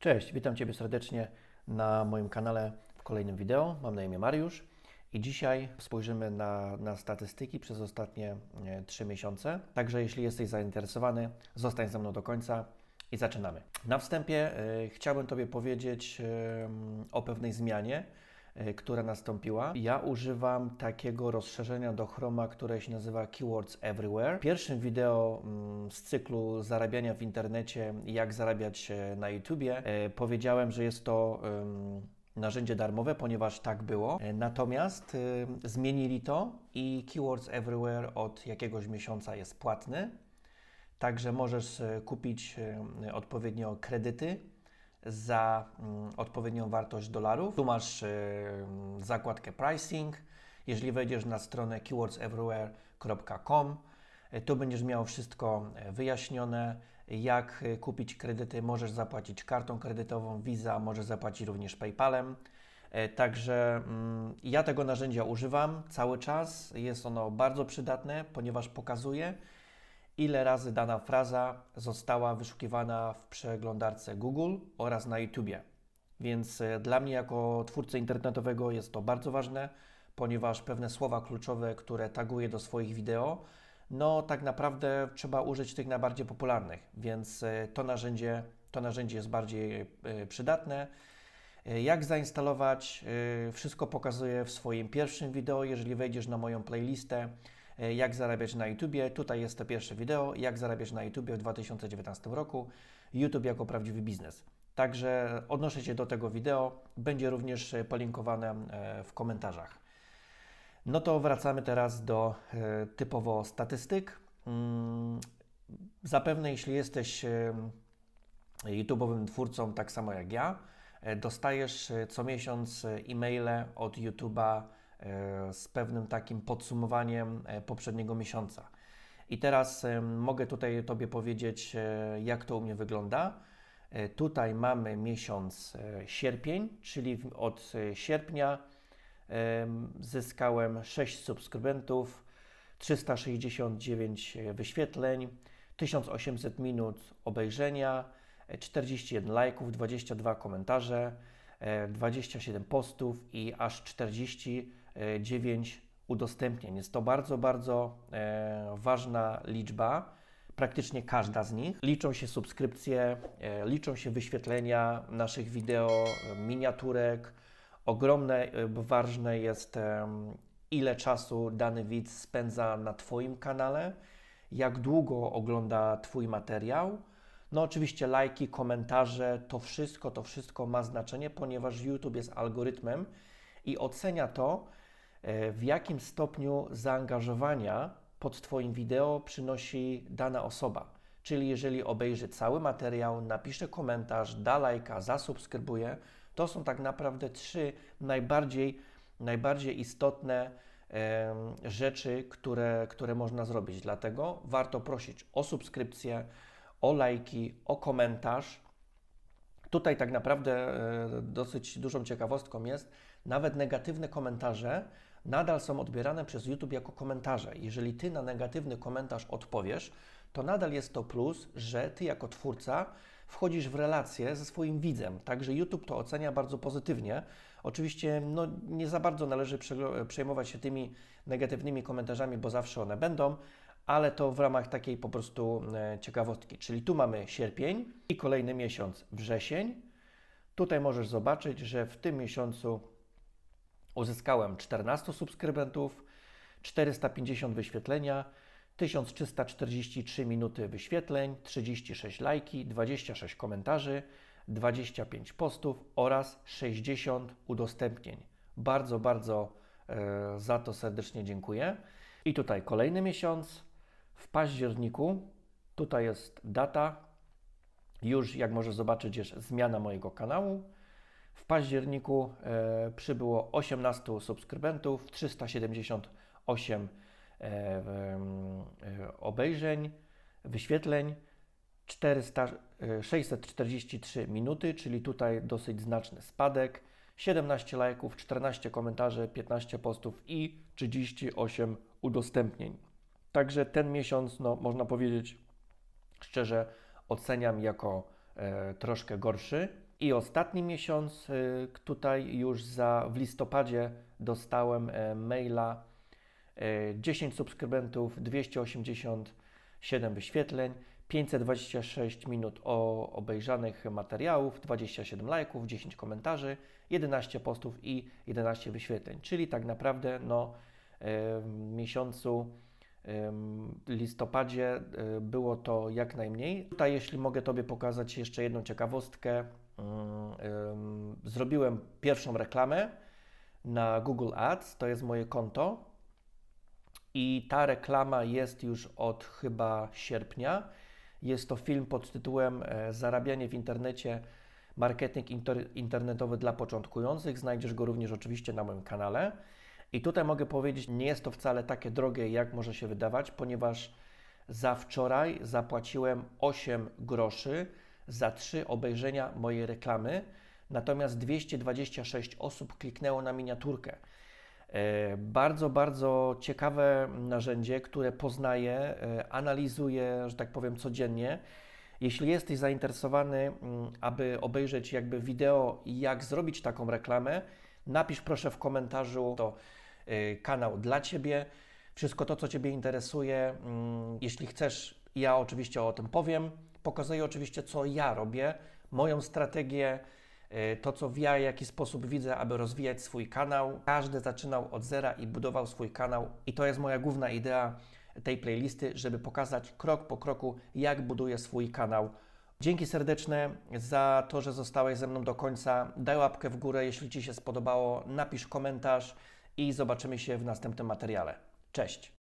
Cześć, witam Ciebie serdecznie na moim kanale w kolejnym wideo. Mam na imię Mariusz i dzisiaj spojrzymy na, na statystyki przez ostatnie 3 e, miesiące. Także jeśli jesteś zainteresowany, zostań ze mną do końca i zaczynamy. Na wstępie y, chciałbym Tobie powiedzieć y, o pewnej zmianie, E, która nastąpiła. Ja używam takiego rozszerzenia do Chroma, które się nazywa Keywords Everywhere. Pierwszym wideo mm, z cyklu zarabiania w internecie, jak zarabiać na YouTubie, e, powiedziałem, że jest to narzędzie darmowe, ponieważ tak było. E, natomiast zmienili to i Keywords Everywhere od jakiegoś miesiąca jest płatny. Także możesz kupić odpowiednio kredyty za mm, odpowiednią wartość dolarów. Tu masz e, zakładkę pricing. Jeżeli wejdziesz na stronę keywordseverywhere.com, e, tu będziesz miał wszystko e, wyjaśnione, jak kupić kredyty. Możesz zapłacić kartą kredytową, Visa, możesz zapłacić również PayPalem. Także mm, ja tego narzędzia używam cały czas. Jest ono bardzo przydatne, ponieważ pokazuje, ile razy dana fraza została wyszukiwana w przeglądarce Google oraz na YouTube. Więc e, dla mnie, jako twórcy internetowego, jest to bardzo ważne, ponieważ pewne słowa kluczowe, które taguję do swoich wideo, no tak naprawdę trzeba użyć tych najbardziej popularnych, więc e, to narzędzie, to narzędzie jest bardziej e, przydatne. Jak zainstalować, wszystko pokazuję w swoim pierwszym wideo. Jeżeli wejdziesz na moją playlistę, E, jak zarabiać na YouTubie. Tutaj jest to pierwsze wideo, jak zarabiać na YouTubie w 2019 roku. YouTube jako prawdziwy biznes. Także odnoszę się do tego wideo, będzie również e, polinkowane e, w komentarzach. No to wracamy teraz do typowo statystyk. Mm, zapewne jeśli jesteś YouTube'owym twórcą, tak samo jak ja, dostajesz co miesiąc e-maile od YouTube'a E, z pewnym takim podsumowaniem e, poprzedniego miesiąca. I teraz e, mogę tutaj Tobie powiedzieć, jak to u mnie wygląda. Tutaj mamy miesiąc sierpień, czyli od sierpnia zyskałem 6 subskrybentów, 369 wyświetleń, 1800 minut obejrzenia, 41 lajków, 22 komentarze, 27 postów i aż 40 9 udostępnień. Jest to bardzo, bardzo e, ważna liczba praktycznie każda z nich. Liczą się subskrypcje, e, liczą się wyświetlenia naszych wideo, miniaturek. Ogromne, e, ważne jest ile czasu dany widz spędza na Twoim kanale, jak długo ogląda Twój materiał. No oczywiście lajki, komentarze, to wszystko, to wszystko ma znaczenie, ponieważ YouTube jest algorytmem i ocenia to, E, w jakim stopniu zaangażowania pod Twoim wideo przynosi dana osoba. Czyli jeżeli obejrzy cały materiał, napisze komentarz, da lajka, zasubskrybuje, to są tak naprawdę trzy najbardziej, najbardziej istotne e, rzeczy, które, które można zrobić. Dlatego warto prosić o subskrypcję, o lajki, o komentarz. Tutaj tak naprawdę e, dosyć dużą ciekawostką jest nawet negatywne komentarze nadal są odbierane przez YouTube jako komentarze. Jeżeli ty na negatywny komentarz odpowiesz, to nadal jest to plus, że ty jako twórca wchodzisz w relację ze swoim widzem. Także YouTube to ocenia bardzo pozytywnie. Oczywiście no, nie za bardzo należy przejmować się tymi negatywnymi komentarzami, bo zawsze one będą, ale to w ramach takiej po prostu e, ciekawostki. Czyli tu mamy sierpień i kolejny miesiąc wrzesień. Tutaj możesz zobaczyć, że w tym miesiącu Uzyskałem 14 subskrybentów, 450 wyświetlenia, 1343 minuty wyświetleń, 36 lajki, 26 komentarzy, 25 postów oraz 60 udostępnień. Bardzo, bardzo e, za to serdecznie dziękuję. I tutaj kolejny miesiąc, w październiku, tutaj jest data, już jak możesz zobaczyć, jest zmiana mojego kanału. W październiku e, przybyło 18 subskrybentów, 378 e, e, obejrzeń, wyświetleń, 400, 643 minuty, czyli tutaj dosyć znaczny spadek. 17 lajków, 14 komentarzy, 15 postów i 38 udostępnień. Także ten miesiąc, no, można powiedzieć szczerze, oceniam jako e, troszkę gorszy. I ostatni miesiąc, y, tutaj już za, w listopadzie dostałem e, maila 10 e, subskrybentów, 287 wyświetleń, 526 minut obejrzanych materiałów, 27 lajków, 10 komentarzy, 11 postów i 11 wyświetleń. Czyli tak naprawdę no, e, w miesiącu listopadzie było to jak najmniej. Tutaj, jeśli mogę Tobie pokazać jeszcze jedną ciekawostkę, zrobiłem pierwszą reklamę na Google Ads, to jest moje konto. I ta reklama jest już od chyba sierpnia. Jest to film pod tytułem e, Zarabianie w internecie marketing internetowy dla początkujących. Znajdziesz go również oczywiście na moim kanale. I tutaj mogę powiedzieć, nie jest to wcale takie drogie, jak może się wydawać, ponieważ za wczoraj zapłaciłem 8 groszy za trzy obejrzenia mojej reklamy, natomiast 226 osób kliknęło na miniaturkę. E, bardzo, bardzo ciekawe narzędzie, które poznaję, e, analizuję, że tak powiem, codziennie. Jeśli jesteś zainteresowany, mm, aby obejrzeć jakby wideo i jak zrobić taką reklamę, napisz proszę w komentarzu to e, kanał dla Ciebie. Wszystko to, co Ciebie interesuje, mm, jeśli chcesz, ja oczywiście o tym powiem. Pokazuję oczywiście, co ja robię, moją strategię, e, to co ja, w jaki sposób widzę, aby rozwijać swój kanał. Każdy zaczynał od zera i budował swój kanał, i to jest moja główna idea tej playlisty, żeby pokazać krok po kroku, jak buduję swój kanał. Dzięki serdeczne za to, że zostałeś ze mną do końca. Daj łapkę w górę, jeśli Ci się spodobało, napisz komentarz i zobaczymy się w następnym materiale. Cześć!